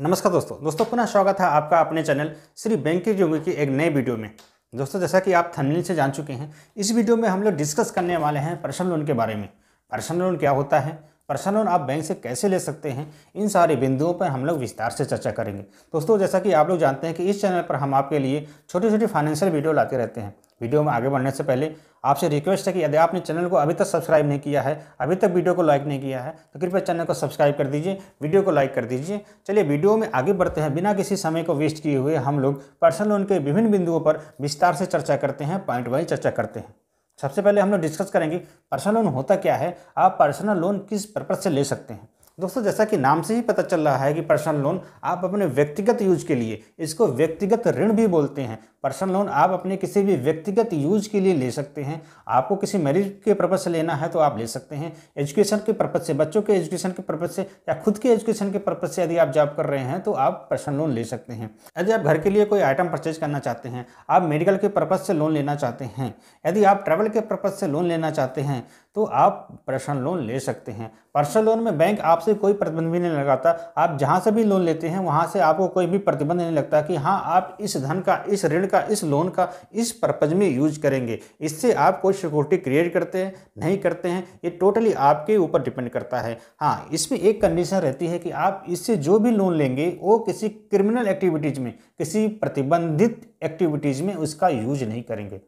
नमस्कार दोस्तों दोस्तों पुनः स्वागत है आपका अपने चैनल श्री बैंकिंग योगी की एक नए वीडियो में दोस्तों जैसा कि आप थंबनेल से जान चुके हैं इस वीडियो में हम लोग डिस्कस करने वाले हैं पर्सनल लोन के बारे में पर्सनल लोन क्या होता है पर्सनल लोन आप बैंक से कैसे ले सकते हैं इन सारे बिंदुओं पर हम लोग विस्तार से चर्चा करेंगे दोस्तों जैसा कि आप लोग जानते हैं कि इस चैनल पर हम आपके लिए छोटी छोटी फाइनेंशियल वीडियो लाते रहते हैं वीडियो में आगे बढ़ने से पहले आपसे रिक्वेस्ट है कि यदि आपने चैनल को अभी तक सब्सक्राइब नहीं किया है अभी तक वीडियो को लाइक नहीं किया है तो कृपया चैनल को सब्सक्राइब कर दीजिए वीडियो को लाइक कर दीजिए चलिए वीडियो में आगे बढ़ते हैं बिना किसी समय को वेस्ट किए हुए हम लोग पर्सनल लोन के विभिन्न बिंदुओं पर विस्तार से चर्चा करते हैं पॉइंट वाइज चर्चा करते हैं सबसे पहले हम लोग डिस्कस करेंगे पर्सनल लोन होता क्या है आप पर्सनल लोन किस पर्पज़ से ले सकते हैं दोस्तों जैसा कि नाम से ही पता चल रहा है कि पर्सनल लोन आप अपने व्यक्तिगत यूज के लिए इसको व्यक्तिगत ऋण भी बोलते हैं पर्सनल लोन आप अपने किसी भी व्यक्तिगत यूज के लिए ले सकते हैं आपको किसी मैरिज के पर्पज से लेना है तो आप ले सकते हैं एजुकेशन के पर्पज से बच्चों के एजुकेशन के पर्पज से या खुद के एजुकेशन के पर्पज से यदि आप जॉब कर रहे हैं तो आप पर्सनल लोन ले सकते हैं यदि आप घर के लिए कोई आइटम परचेज करना चाहते हैं आप मेडिकल के पर्पज से लोन लेना चाहते हैं यदि आप ट्रैवल के पर्पज से लोन लेना चाहते हैं तो आप पर्सनल लोन ले सकते हैं पर्सनल लोन में बैंक आपसे कोई प्रतिबंध भी नहीं लगाता आप जहाँ से भी लोन लेते हैं वहाँ से आपको कोई भी प्रतिबंध नहीं लगता कि हाँ आप इस धन का इस ऋण का इस लोन का इस पर्पज़ में यूज करेंगे इससे आप कोई सिक्योरिटी क्रिएट करते हैं नहीं करते हैं ये टोटली आपके ऊपर डिपेंड करता है हाँ इसमें एक कंडीशन रहती है कि आप इससे जो भी लोन लेंगे वो किसी क्रिमिनल एक्टिविटीज़ में किसी प्रतिबंधित एक्टिविटीज़ में उसका यूज नहीं करेंगे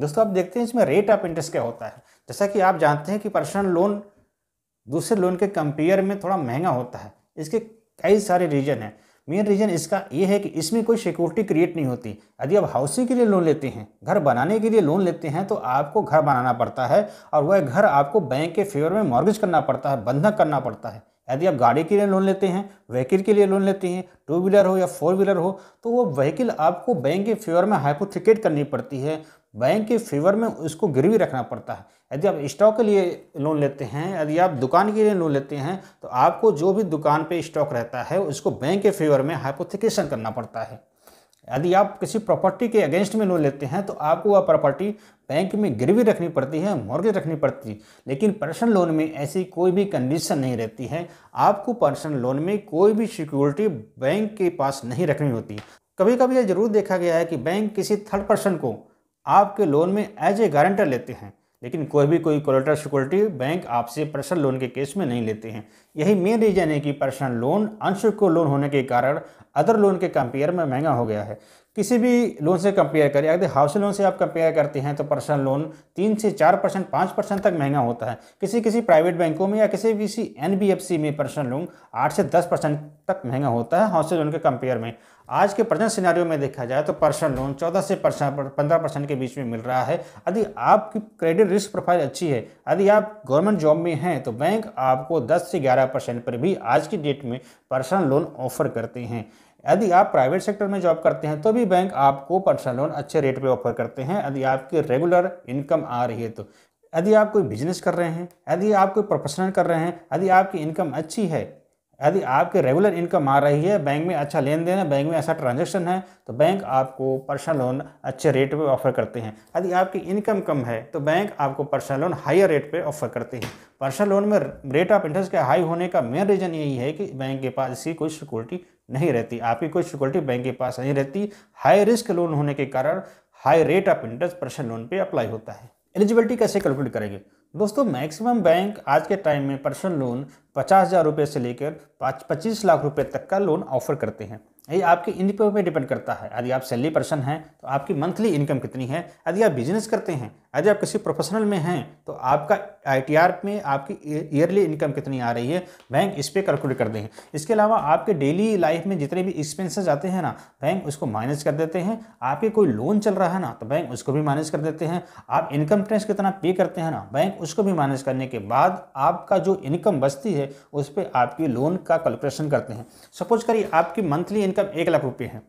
दोस्तों आप देखते हैं इसमें रेट ऑफ इंटरेस्ट क्या होता है जैसा कि आप जानते हैं कि पर्सनल लोन दूसरे लोन के कंपेयर में थोड़ा महंगा होता है इसके कई सारे रीजन हैं मेन रीज़न इसका ये है कि इसमें कोई सिक्योरिटी क्रिएट नहीं होती यदि आप हाउसिंग के लिए लोन लेते हैं घर बनाने के लिए लोन लेते हैं तो आपको घर बनाना पड़ता है और वह घर आपको बैंक के फेवर में मॉर्गेज करना पड़ता है बंधक करना पड़ता है यदि आप गाड़ी के लिए लोन लेते हैं व्हीकिल के लिए लोन लेते हैं टू व्हीलर हो या फोर व्हीलर हो तो वो व्हीकिल आपको बैंक के फेवर में हाइपोथिकेट करनी पड़ती है बैंक के फेवर में उसको गिरवी रखना पड़ता है यदि आप स्टॉक के लिए लोन लेते हैं यदि आप दुकान के लिए लोन लेते हैं तो आपको जो भी दुकान पे स्टॉक रहता है उसको बैंक के फेवर में हाइपोथिकेशन करना पड़ता है यदि आप किसी प्रॉपर्टी के अगेंस्ट में लोन लेते हैं तो आपको वह प्रॉपर्टी बैंक में गिरवी रखनी पड़ती है मॉर्गेज रखनी पड़ती है लेकिन पर्सनल लोन में ऐसी कोई भी कंडीशन नहीं रहती है आपको पर्सनल लोन में कोई भी सिक्योरिटी बैंक के पास नहीं रखनी होती कभी कभी यह जरूर देखा गया है कि बैंक किसी थर्ड पर्सन को आपके लोन में एज ए गारंटर लेते हैं लेकिन कोई भी कोई कोलेटर सिक्योरिटी बैंक आपसे पर्सनल लोन के केस में नहीं लेते हैं यही मेन रीजन है कि पर्सनल लोन अनसिक्योर लोन होने के कारण अदर लोन के कंपेयर में महंगा हो गया है किसी भी लोन से कंपेयर करें अगर हाउस लोन से आप कंपेयर करते हैं तो पर्सनल लोन तीन से चार परसेंट पाँच परसेंट तक महंगा होता है किसी किसी प्राइवेट बैंकों में या किसी भी किसी सी में पर्सनल लोन आठ से दस परसेंट तक महंगा होता है हाउस लोन के कंपेयर में आज के प्रजेंट सिनारी में देखा जाए तो पर्सनल लोन चौदह से पंद्रह परसेंट के बीच में मिल रहा है यदि आपकी क्रेडिट रिस्क प्रोफाइल अच्छी है यदि आप गवर्नमेंट जॉब में हैं तो बैंक आपको दस से ग्यारह परसेंट पर भी आज की डेट में पर्सनल लोन ऑफर करते हैं यदि आप प्राइवेट सेक्टर में जॉब करते हैं तो भी बैंक आपको पर्सनल लोन अच्छे रेट पे ऑफर करते हैं यदि आपकी रेगुलर इनकम आ रही है तो यदि आप कोई बिजनेस कर रहे हैं यदि आप कोई प्रोफेशनल कर रहे हैं यदि आपकी इनकम अच्छी है यदि आपके रेगुलर इनकम आ रही है बैंक में अच्छा लेन देन है बैंक में ऐसा अच्छा ट्रांजेक्शन है तो बैंक आपको पर्सनल लोन अच्छे रेट पे ऑफर करते हैं यदि आपकी इनकम कम है तो बैंक आपको पर्सनल लोन हायर रेट पे ऑफर करते हैं पर्सनल लोन में रेट ऑफ इंटरेस्ट के हाई होने का मेन रीज़न यही है कि बैंक के पास इसकी कोई सिक्योरिटी नहीं रहती आपकी कोई सिक्योरिटी बैंक के पास नहीं रहती हाई रिस्क लोन होने के कारण high rate of interest personal loan पे अप्लाई होता है एलिजिबिलिटी कैसे कैलकुलेट करेंगे दोस्तों मैक्सिमम बैंक आज के टाइम में पर्सनल लोन पचास हज़ार रुपये से लेकर पाँच पच्चीस लाख रुपये तक का लोन ऑफर करते हैं ये आपकी इनकम पे डिपेंड करता है यदि आप सैलरी पर्सन हैं तो आपकी मंथली इनकम कितनी है यदि आप बिजनेस करते हैं यदि आप किसी प्रोफेशनल में हैं तो आपका आईटीआर में आपकी ईयरली इनकम कितनी आ रही है बैंक इस पर कैलकुलेट कर देंगे इसके अलावा आपके डेली लाइफ में जितने भी एक्सपेंसेस आते हैं ना बैंक उसको माइनस कर देते हैं आपके कोई लोन चल रहा है ना तो बैंक उसको भी माइनस कर देते हैं आप इनकम टैक्स कितना पे करते हैं ना बैंक उसको भी माइनस करने के बाद आपका जो इनकम बचती है उस पर आपकी लोन का कैलकुलेशन करते हैं सपोज करिए आपकी मंथली इनकम एक लाख रुपये है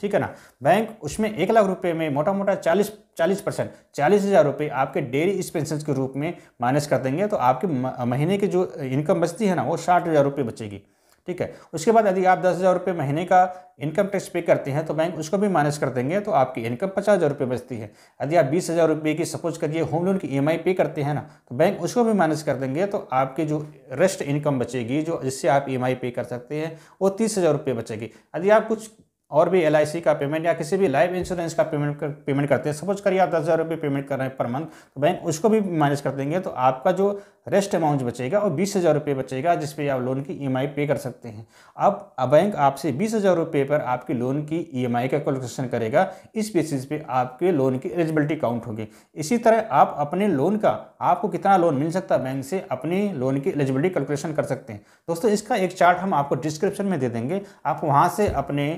ठीक है ना बैंक उसमें एक लाख रुपए में मोटा मोटा चालीस चालीस परसेंट चालीस हज़ार रुपये आपके डेली एक्सपेंसेस के रूप में माइनस कर देंगे तो आपके महीने की जो इनकम बचती है ना वो साठ हज़ार रुपये बचेगी ठीक है उसके बाद यदि आप दस हज़ार रुपये महीने का इनकम टैक्स पे करते हैं तो बैंक उसको भी माइनस कर देंगे तो आपकी इनकम पचास हज़ार रुपये बचती है यदि आप बीस हज़ार रुपये की सपोज करिए होम लोन की ई पे करते हैं ना तो बैंक उसको भी माइनस कर देंगे तो आपकी जो रेस्ट इनकम बचेगी जो जिससे आप ई पे कर सकते हैं वो तीस हज़ार रुपये बचेगी यदि आप कुछ और भी एल का पेमेंट या किसी भी लाइफ इंश्योरेंस का पेमेंट कर, पेमेंट करते हैं सपोज करिए आप दस हज़ार रुपये पेमेंट कर रहे हैं पर मंथ तो बैंक उसको भी माइनस कर देंगे तो आपका जो रेस्ट अमाउंट बचेगा और बीस हज़ार रुपये बचेगा जिस आप लोन की ई e पे कर सकते हैं अब बैंक आपसे बीस हज़ार रुपये पर आपकी लोन की ई e का कैलकुलेशन करेगा इस बेसिस पे आपके लोन की एलिजिबिलिटी काउंट होगी इसी तरह आप अपने लोन का आपको कितना लोन मिल सकता है बैंक से अपने लोन की एलिजिबिलिटी कैलकुलेशन कर सकते हैं दोस्तों इसका एक चार्ट हम आपको डिस्क्रिप्शन में दे देंगे आप वहाँ से अपने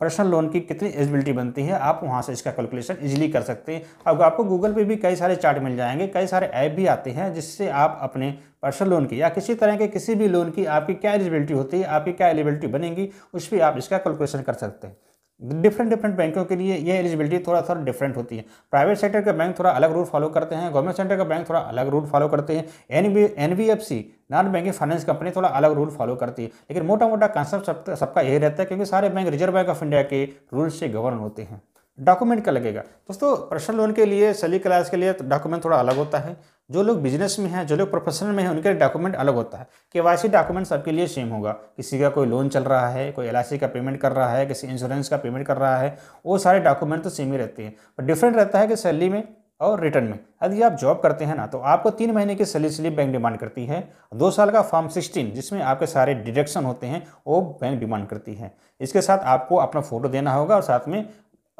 पर्सनल लोन की कितनी एलिजिबिलिटी बनती है आप वहाँ से इसका कैलकुलेशन इजीली कर सकते हैं अब आपको गूगल पे भी कई सारे चार्ट मिल जाएंगे कई सारे ऐप भी आते हैं जिससे आप अपने पर्सनल लोन की या किसी तरह के किसी भी लोन की आपकी क्या एलिजिबिलिटी होती है आपकी क्या एलिजिबिलिटी बनेगी उस पर आप इसका कैलकुलेशन कर सकते हैं डिफरेंट डिफरेंट बैंकों के लिए ये एलिजिबिलिटी थोड़ा थोड़ा डिफरेंट होती है प्राइवेट सेक्टर का बैंक थोड़ा अलग रूल फॉलो करते हैं गवर्नमेंट सेक्टर का बैंक थोड़ा अलग रूल फॉलो करते हैं N B N B F C non banking finance company थोड़ा अलग रूल फॉलो करती है लेकिन मोटा मोटा कॉन्सेप्ट सबका यही रहता है क्योंकि सारे bank Reserve Bank of India के रूल से गवर्न होते हैं डॉक्यूमेंट का लगेगा दोस्तों पर्सनल लोन के लिए सली क्लास के लिए तो डॉक्यूमेंट थोड़ा अलग होता है जो लोग बिजनेस में हैं जो लोग प्रोफेशनल में हैं उनके डॉक्यूमेंट अलग होता है के वाई सी डॉक्यूमेंट सबके लिए सेम होगा किसी का कोई लोन चल रहा है कोई एल का पेमेंट कर रहा है किसी इंश्योरेंस का पेमेंट कर रहा है वो सारे डॉक्यूमेंट तो सेम ही रहते हैं पर डिफरेंट रहता है कि सैलरी में और रिटर्न में यदि आप जॉब करते हैं ना तो आपको तीन महीने की सैलरी स्लिप बैंक डिमांड करती है दो साल का फॉर्म सिक्सटीन जिसमें आपके सारे डिडक्शन होते हैं वो बैंक डिमांड करती है इसके साथ आपको अपना फ़ोटो देना होगा और साथ में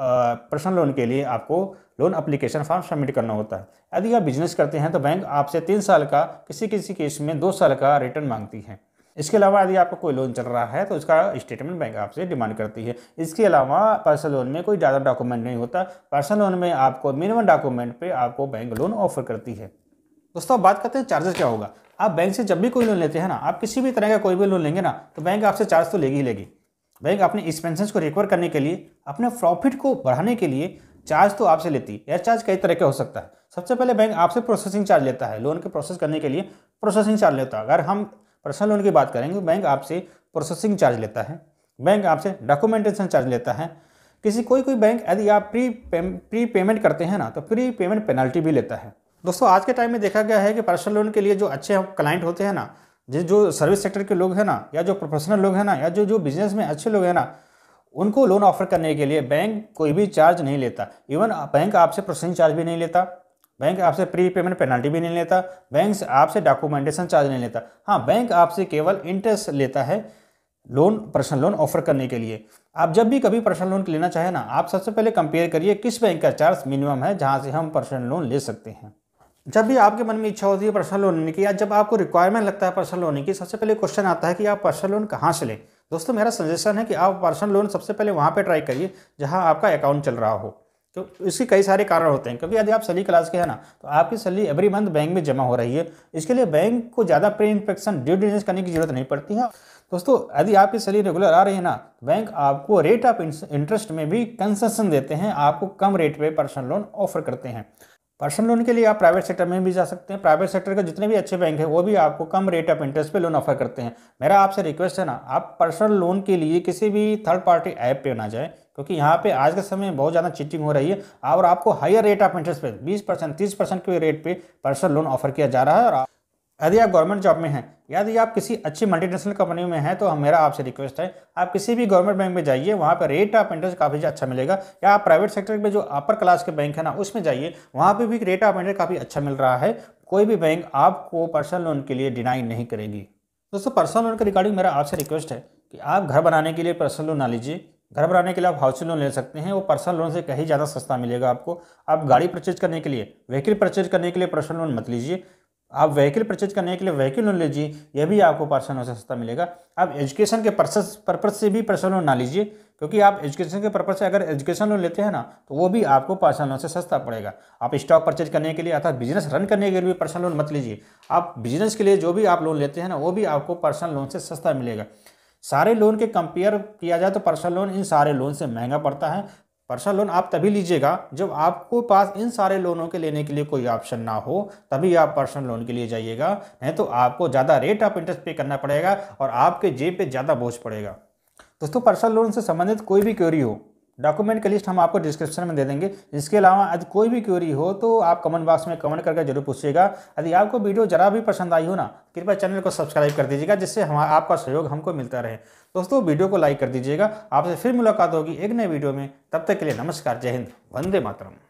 पर्सनल लोन के लिए आपको लोन अप्लीकेशन फॉर्म सबमिट करना होता है यदि आप बिजनेस करते हैं तो बैंक आपसे तीन साल का किसी किसी केस में दो साल का रिटर्न मांगती है इसके अलावा यदि आपका कोई लोन चल रहा है तो उसका स्टेटमेंट बैंक आपसे डिमांड करती है इसके अलावा पर्सनल लोन में कोई ज़्यादा डॉक्यूमेंट नहीं होता पर्सनल लोन में आपको मिनिमम डॉक्यूमेंट पे आपको बैंक लोन ऑफर करती है दोस्तों बात करते हैं चार्जेस क्या होगा आप बैंक से जब भी कोई लोन लेते हैं ना आप किसी भी तरह का कोई भी लोन लेंगे ना तो बैंक आपसे चार्ज तो लेगी ही लेगी बैंक अपने एक्सपेंसेस को रिकवर करने के लिए अपने प्रॉफिट को बढ़ाने के लिए चार्ज तो आपसे लेती है यह चार्ज कई तरह का हो सकता है सबसे पहले बैंक आपसे प्रोसेसिंग चार्ज लेता है लोन के प्रोसेस करने के लिए प्रोसेसिंग चार्ज लेता है अगर हम पर्सनल लोन की बात करेंगे बैंक तो आपसे प्रोसेसिंग चार्ज लेता है बैंक आपसे डॉक्यूमेंटेशन चार्ज लेता है किसी कोई कोई बैंक यदि आप प्री पे, प्री पेमेंट करते हैं ना तो प्री पेमेंट पेनल्टी भी लेता है दोस्तों आज के टाइम में देखा गया है कि पर्सनल लोन के लिए जो अच्छे क्लाइंट होते हैं ना जिस जो सर्विस सेक्टर के लोग हैं ना या जो प्रोफेशनल लोग हैं ना या जो जो बिजनेस में अच्छे लोग हैं ना उनको लोन ऑफर करने के लिए बैंक कोई भी चार्ज नहीं लेता इवन बैंक आपसे प्रोसेसिंग चार्ज भी नहीं लेता बैंक आपसे प्री पेमेंट पेनल्टी भी नहीं लेता बैंक आपसे डॉक्यूमेंटेशन चार्ज नहीं लेता हाँ बैंक आपसे केवल इंटरेस्ट लेता है लोन पर्सनल लोन ऑफर करने के लिए आप जब भी कभी पर्सनल लोन लेना चाहें ना आप सबसे पहले कंपेयर करिए किस बैंक का चार्ज मिनिमम है जहाँ से हम पर्सनल लोन ले सकते हैं जब भी आपके मन में इच्छा होती है पर्सनल लोन लेने की या जब आपको रिक्वायरमेंट लगता है पर्सनल लोन की सबसे पहले क्वेश्चन आता है कि आप पर्सनल लोन कहाँ से लें दोस्तों मेरा सजेशन है कि आप पर्सनल लोन सबसे पहले वहाँ पर ट्राई करिए जहाँ आपका अकाउंट चल रहा हो तो इसके कई सारे कारण होते हैं क्योंकि यदि आप सली क्लास के हैं ना तो आपकी सली एवरी मंथ बैंक में जमा हो रही है इसके लिए बैंक को ज़्यादा प्री इंस्पेक्शन ड्यू डिलीजेंस करने की जरूरत नहीं पड़ती है दोस्तों यदि आपकी सैली रेगुलर आ रही है ना तो बैंक आपको रेट ऑफ इंटरेस्ट में भी कंसेशन देते हैं आपको कम रेट पर पर्सनल लोन ऑफर करते हैं पर्सनल लोन के लिए आप प्राइवेट सेक्टर में भी जा सकते हैं प्राइवेट सेक्टर के जितने भी अच्छे बैंक हैं वो भी आपको कम रेट ऑफ इंटरेस्ट पे लोन ऑफर करते हैं मेरा आपसे रिक्वेस्ट है ना आप पर्सनल लोन के लिए किसी भी थर्ड पार्टी ऐप पे ना जाएं क्योंकि यहाँ पे आज के समय में बहुत ज़्यादा चीटिंग हो रही है और आपको हायर रेट ऑफ इंटरेस्ट पे बीस परसेंट तीस परसेंट के रेट पर पर्सनल लोन ऑफर किया जा रहा है और यदि आप गवर्नमेंट जॉब में हैं यदि आप किसी अच्छी मल्टीनेशनल कंपनी में हैं तो मेरा आपसे रिक्वेस्ट है आप किसी भी गवर्नमेंट बैंक में जाइए वहाँ पर रेट ऑफ इंटरेस्ट काफ़ी अच्छा मिलेगा या आप प्राइवेट सेक्टर में जो अपर क्लास के बैंक है ना उसमें जाइए वहाँ पर भी रेट ऑफ इंटरेस्ट काफ़ी अच्छा मिल रहा है कोई भी बैंक आपको पर्सनल लोन के लिए डिनाई नहीं करेगी दोस्तों पर्सनल लोन के रिगार्डिंग मेरा आपसे रिक्वेस्ट है कि आप घर बनाने के लिए पर्सनल लोन ना लीजिए घर बनाने के लिए आप हाउसिंग लोन ले सकते हैं वो पर्सनल लोन से कहीं ज़्यादा सस्ता मिलेगा आपको आप गाड़ी परचेज करने के लिए व्हीकल परचेज करने के लिए पर्सनल लोन मत लीजिए आप व्हीकल परचेज करने के लिए व्हीकल लोन लीजिए यह भी आपको पर्सनल लोन से सस्ता मिलेगा आप एजुकेशन के पर्सस पर्पज से भी पर्सनल लोन ना लीजिए क्योंकि आप एजुकेशन के पर्पज से अगर एजुकेशन लोन लेते हैं ना तो वो भी आपको पर्सनल लोन से सस्ता पड़ेगा आप स्टॉक परचेज करने के लिए अर्थात बिजनेस रन करने के लिए भी पर्सनल लोन मत लीजिए आप बिजनेस के लिए जो भी आप लोन लेते हैं ना वो भी आपको पर्सनल लोन से सस्ता मिलेगा सारे लोन के कंपेयर किया जाए तो पर्सनल लोन इन सारे लोन से महंगा पड़ता है पर्सनल लोन आप तभी लीजिएगा जब आपको पास इन सारे लोनों के लेने के लिए कोई ऑप्शन ना हो तभी आप पर्सनल लोन के लिए जाइएगा नहीं तो आपको ज़्यादा रेट ऑफ इंटरेस्ट पे करना पड़ेगा और आपके जेब पे ज़्यादा बोझ पड़ेगा दोस्तों पर्सनल लोन से संबंधित कोई भी क्वेरी हो डॉक्यूमेंट की लिस्ट हम आपको डिस्क्रिप्शन में दे देंगे इसके अलावा आज कोई भी क्यूरी हो तो आप कमेंट बॉक्स में कमेंट करके जरूर पूछिएगा यदि आपको वीडियो जरा भी पसंद आई हो ना कृपया चैनल को सब्सक्राइब कर दीजिएगा जिससे हम आपका सहयोग हमको मिलता रहे दोस्तों वीडियो को लाइक कर दीजिएगा आपसे फिर मुलाकात होगी एक नए वीडियो में तब तक के लिए नमस्कार जय हिंद वंदे मातरम